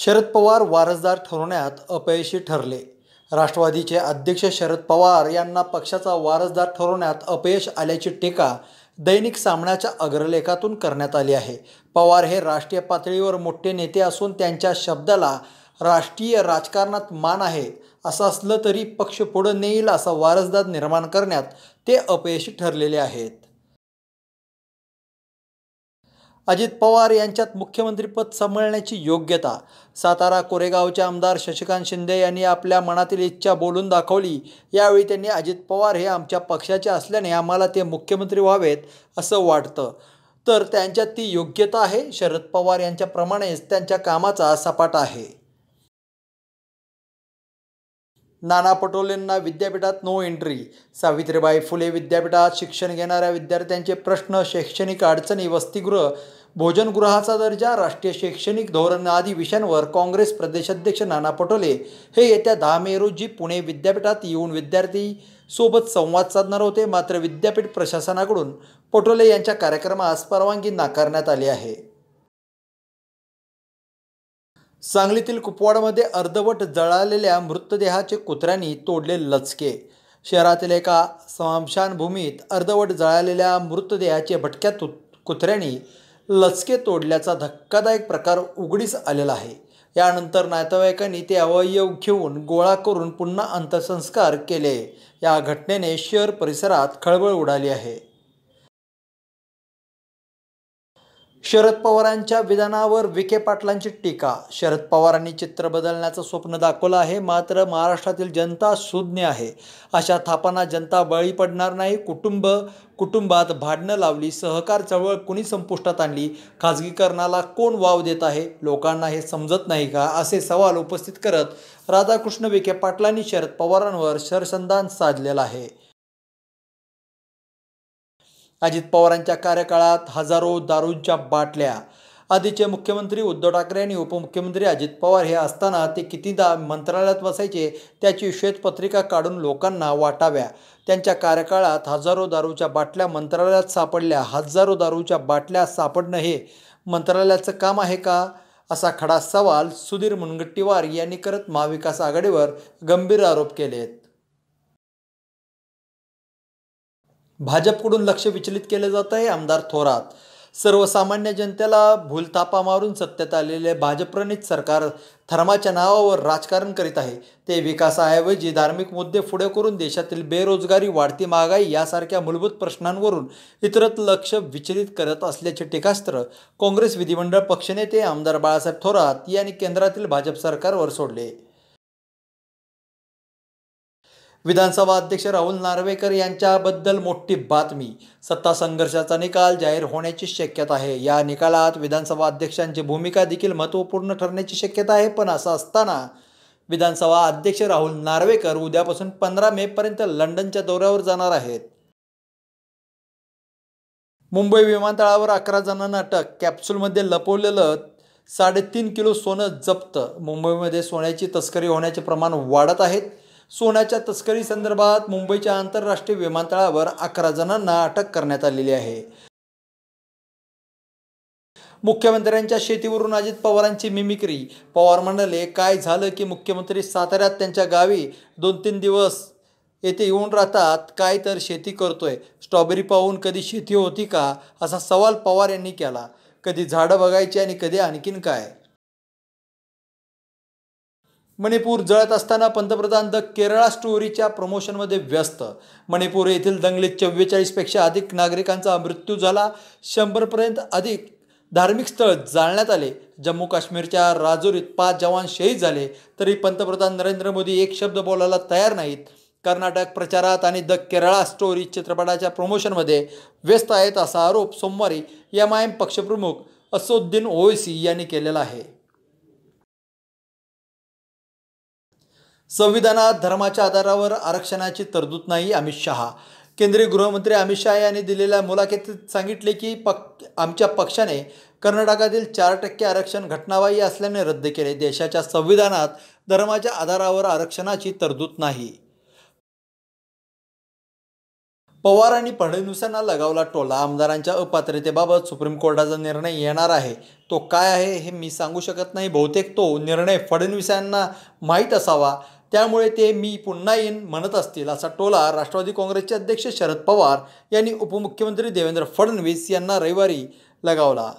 शरद पवार वारसदार ठरवण्यात अपयशी ठरले राष्ट्रवादीचे अध्यक्ष शरद पवार यांना पक्षाचा वारसदार ठरवण्यात अपयश आल्याची टीका दैनिक सामनाच्या अग्रलेखातून करण्यात आली आहे पवार हे राष्ट्रीय पातळीवर मोठे नेते असून त्यांच्या शब्दाला राष्ट्रीय राजकारणात मान आहे असं असलं तरी पक्ष पुढं नेईल असा वारसदार निर्माण करण्यात ते अपयशी ठरलेले आहेत अजित पवार यांच्यात मुख्यमंत्रीपद सांभाळण्याची योग्यता सातारा कोरेगावचे आमदार शशिकांत शिंदे यांनी आपल्या मनातील इच्छा बोलून दाखवली यावेळी त्यांनी अजित पवार हे आमच्या पक्षाचे असल्याने आम्हाला ते मुख्यमंत्री व्हावेत असं वाटतं तर त्यांच्यात ती योग्यता आहे शरद पवार यांच्याप्रमाणेच त्यांच्या कामाचा सपाटा आहे नाना पटोलेंना विद्यापीठात नो एंट्री सावित्रीबाई फुले विद्यापीठात शिक्षण घेणाऱ्या विद्यार्थ्यांचे प्रश्न शैक्षणिक अडचणी वसतिगृह भोजनगृहाचा दर्जा राष्ट्रीय शैक्षणिक धोरण आदी विषयांवर काँग्रेस प्रदेशाध्यक्ष नाना पटोले हे येत्या दहा मे रोजी पुणे विद्यापीठात येऊन विद्यार्थी सोबत संवाद साधणार होते मात्र विद्यापीठ प्रशासनाकडून पटोले यांच्या कार्यक्रमास परवानगी नाकारण्यात आली आहे सांगलीतील कुपवाडमध्ये अर्धवट जळालेल्या मृतदेहाचे कुत्र्यांनी तोडले लचके शहरातील एका स्मशानभूमीत अर्धवट जळालेल्या मृतदेहाचे भटक्या तु कुत्र्यांनी लचके तोडल्याचा धक्कादायक प्रकार उघडीस आलेला आहे यानंतर नातेवाईकांनी ते अवयव घेऊन गोळा करून पुन्हा अंत्यसंस्कार केले या घटनेने शहर परिसरात खळबळ उडाली आहे शरद पवारांच्या विधानावर विखे पाटलांची टीका शरद पवारांनी चित्र बदलण्याचं स्वप्न दाखवलं आहे मात्र महाराष्ट्रातील जनता सुज्ञ आहे अशा थापांना जनता बळी पडणार नाही कुटुंब कुटुंबात भाडणं लावली सहकार चळवळ कुणी संपुष्टात आणली खाजगीकरणाला कोण वाव देत आहे लोकांना हे समजत नाही का असे सवाल उपस्थित करत राधाकृष्ण विखे पाटलांनी शरद पवारांवर सरसंधान साधलेलं आहे अजित पवारांच्या कार्यकाळात हजारो दारूंच्या बाटल्या आधीचे मुख्यमंत्री उद्धव ठाकरे आणि उपमुख्यमंत्री अजित पवार हे असताना ते कितीदा मंत्रालयात बसायचे त्याची श्वेतपत्रिका काढून लोकांना वाटाव्या त्यांच्या कार्यकाळात हजारो दारूच्या बाटल्या मंत्रालयात सापडल्या हजारो दारूच्या बाटल्या सापडणं हे मंत्रालयाचं काम आहे का असा खडा सवाल सुधीर मुनगट्टीवार यांनी करत महाविकास आघाडीवर गंभीर आरोप केले आहेत भाजपकडून लक्ष विचलित केलं जात आहे आमदार थोरात सर्वसामान्य जनतेला भूलतापा मारून सत्तेत आलेले भाजपप्रणित सरकार धर्माच्या नावावर राजकारण करीत आहे ते विकासाऐवजी धार्मिक मुद्दे पुढे करून देशातील बेरोजगारी वाढती महागाई यासारख्या मूलभूत प्रश्नांवरून इतरत लक्ष विचलित करत असल्याचे टीकास्त्र काँग्रेस विधिमंडळ पक्षनेते आमदार बाळासाहेब थोरात यांनी केंद्रातील भाजप सरकारवर सोडले विधानसभा अध्यक्ष राहुल नार्वेकर यांच्याबद्दल मोठी बातमी सत्ता संघर्षाचा निकाल जाहीर होण्याची शक्यता आहे या निकालात विधानसभा अध्यक्षांची भूमिका देखील महत्त्वपूर्ण ठरण्याची शक्यता आहे पण असं असताना विधानसभा अध्यक्ष राहुल नार्वेकर उद्यापासून पंधरा मेपर्यंत लंडनच्या दौऱ्यावर जाणार आहेत मुंबई विमानतळावर अकरा जणांना अटक कॅप्सूलमध्ये लपवलेलं साडेतीन किलो सोनं जप्त मुंबईमध्ये सोन्याची तस्करी होण्याचे प्रमाण वाढत आहेत सोन्याच्या तस्करी संदर्भात मुंबईच्या आंतरराष्ट्रीय विमानतळावर अकरा जणांना अटक करण्यात आलेली आहे मुख्यमंत्र्यांच्या शेतीवरून अजित पवारांची मिमिक्री पवार म्हणाले काय झालं की मुख्यमंत्री साताऱ्यात त्यांच्या गावी दोन तीन दिवस येथे येऊन राहतात काय तर शेती करतोय स्ट्रॉबेरी पाहून कधी शेती होती का असा सवाल पवार यांनी केला कधी झाडं बघायची आणि कधी आणखीन काय मणिपूर जळत असताना पंतप्रधान द केरळा स्टोरीच्या प्रमोशनमध्ये व्यस्त मणिपूर येथील दंगलीत चव्वेचाळीसपेक्षा अधिक नागरिकांचा मृत्यू झाला शंभरपर्यंत अधिक धार्मिक स्थळ जाळण्यात आले जम्मू काश्मीरच्या राजौरीत पाच जवान शहीद झाले तरी पंतप्रधान नरेंद्र मोदी एक शब्द बोलायला तयार नाहीत कर्नाटक प्रचारात आणि द केरळा स्टोरी चित्रपटाच्या प्रमोशनमध्ये व्यस्त आहेत असा आरोप सोमवारी एम आय एम पक्षप्रमुख असोद्दीन ओवेसी यांनी केलेला आहे संविधानात धर्माच्या आधारावर आरक्षणाची तरतूद नाही अमित शहा केंद्रीय गृहमंत्री अमित शहा यांनी दिलेल्या मुलाखतीत सांगितले की पक आमच्या पक्षाने कर्नाटकातील चार टक्के आरक्षण घटनाबाह्य असल्याने रद्द केले देशाच्या संविधानात धर्माच्या आधारावर आरक्षणाची तरतूद नाही पवार आणि फडणवीसांना लगावला टोला आमदारांच्या अपात्रतेबाबत सुप्रीम कोर्टाचा निर्णय येणार आहे तो काय आहे हे मी सांगू शकत नाही बहुतेक तो निर्णय फडणवीसांना माहीत असावा त्यामुळे ते मी पुन्हा येईन म्हणत असतील असा टोला राष्ट्रवादी काँग्रेसचे अध्यक्ष शरद पवार यांनी उपमुख्यमंत्री देवेंद्र फडणवीस यांना रविवारी लगावला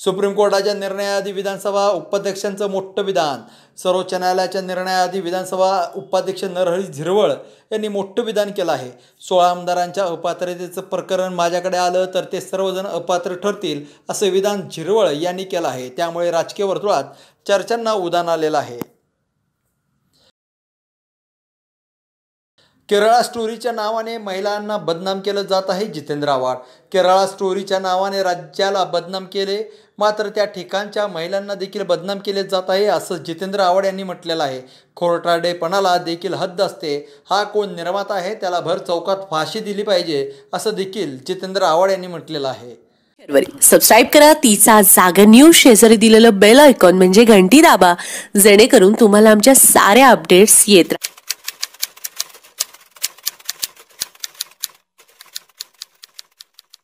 सुप्रीम कोर्टाच्या निर्णयाआधी विधानसभा उपाध्यक्षांचं मोठं विधान सर्वोच्च न्यायालयाच्या निर्णयाआधी विधानसभा उपाध्यक्ष नरहरी झिरवळ यांनी मोठं विधान केलं आहे सोळा आमदारांच्या अपात्रतेचं प्रकरण माझ्याकडे आलं तर ते सर्वजण अपात्र ठरतील असं विधान झिरवळ यांनी केलं आहे त्यामुळे राजकीय वर्तुळात चर्चांना उदाहरण आलेलं आहे केरळा स्टोरीच्या नावाने महिलांना बदनाम केलं जात आहे जितेंद्र आव्हाड केरळा स्टोरीच्या नावाने राज्याला बदनाम केले मात्र त्या ठिकाणच्या महिलांना देखील बदनाम केले जात आहे असं जितेंद्र आव्हाड यांनी म्हटलेलं आहे खोरटाडेपणाला देखील हद्द असते हा कोण निर्माता आहे त्याला भर चौकात फाशी दिली पाहिजे असं देखील जितेंद्र आव्हाड यांनी म्हटलेलं आहे सबस्क्राईब करा तिचा जागर न्यूज शेजारी दिलेलं बेल आयकॉन म्हणजे घंटी दाबा जेणेकरून तुम्हाला आमच्या साऱ्या अपडेट्स येत